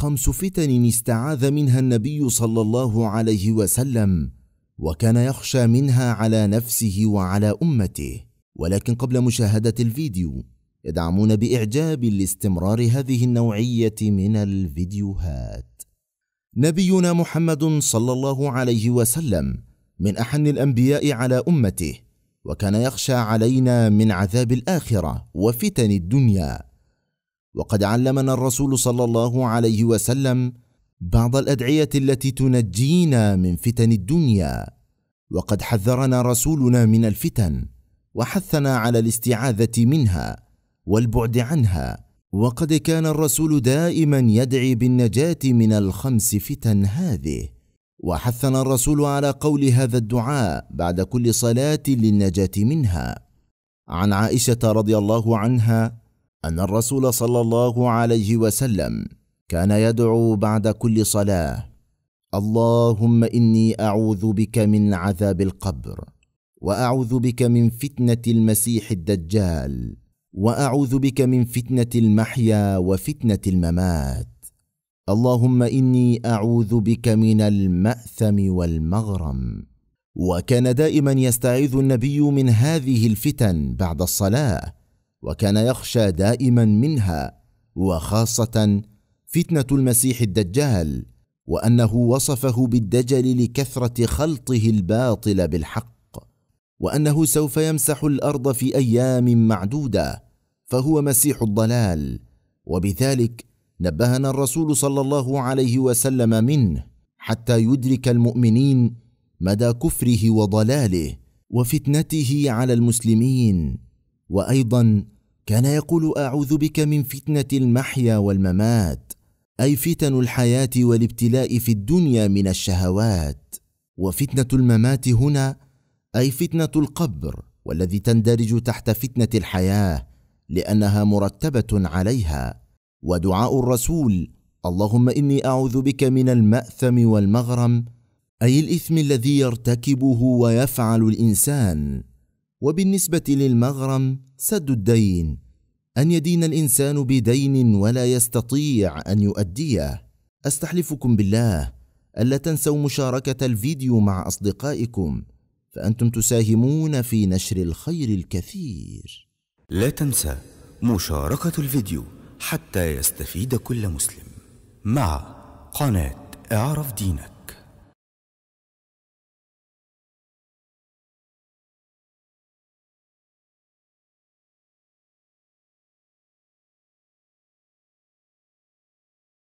خمس فتن استعاذ منها النبي صلى الله عليه وسلم وكان يخشى منها على نفسه وعلى امته ولكن قبل مشاهده الفيديو ادعمونا باعجاب لاستمرار هذه النوعيه من الفيديوهات نبينا محمد صلى الله عليه وسلم من احن الانبياء على امته وكان يخشى علينا من عذاب الاخره وفتن الدنيا وقد علمنا الرسول صلى الله عليه وسلم بعض الادعيه التي تنجينا من فتن الدنيا وقد حذرنا رسولنا من الفتن وحثنا على الاستعاذه منها والبعد عنها وقد كان الرسول دائما يدعي بالنجاه من الخمس فتن هذه وحثنا الرسول على قول هذا الدعاء بعد كل صلاه للنجاه منها عن عائشه رضي الله عنها ان الرسول صلى الله عليه وسلم كان يدعو بعد كل صلاه اللهم اني اعوذ بك من عذاب القبر واعوذ بك من فتنه المسيح الدجال واعوذ بك من فتنه المحيا وفتنه الممات اللهم اني اعوذ بك من الماثم والمغرم وكان دائما يستعيذ النبي من هذه الفتن بعد الصلاه وكان يخشى دائما منها وخاصه فتنه المسيح الدجال وانه وصفه بالدجل لكثره خلطه الباطل بالحق وانه سوف يمسح الارض في ايام معدوده فهو مسيح الضلال وبذلك نبهنا الرسول صلى الله عليه وسلم منه حتى يدرك المؤمنين مدى كفره وضلاله وفتنته على المسلمين وايضا كان يقول اعوذ بك من فتنه المحيا والممات اي فتن الحياه والابتلاء في الدنيا من الشهوات وفتنه الممات هنا اي فتنه القبر والذي تندرج تحت فتنه الحياه لانها مرتبه عليها ودعاء الرسول اللهم اني اعوذ بك من الماثم والمغرم اي الاثم الذي يرتكبه ويفعل الانسان وبالنسبة للمغرم سد الدين أن يدين الإنسان بدين ولا يستطيع أن يؤديه أستحلفكم بالله ألا تنسوا مشاركة الفيديو مع أصدقائكم فأنتم تساهمون في نشر الخير الكثير لا تنسى مشاركة الفيديو حتى يستفيد كل مسلم مع قناة اعرف دينك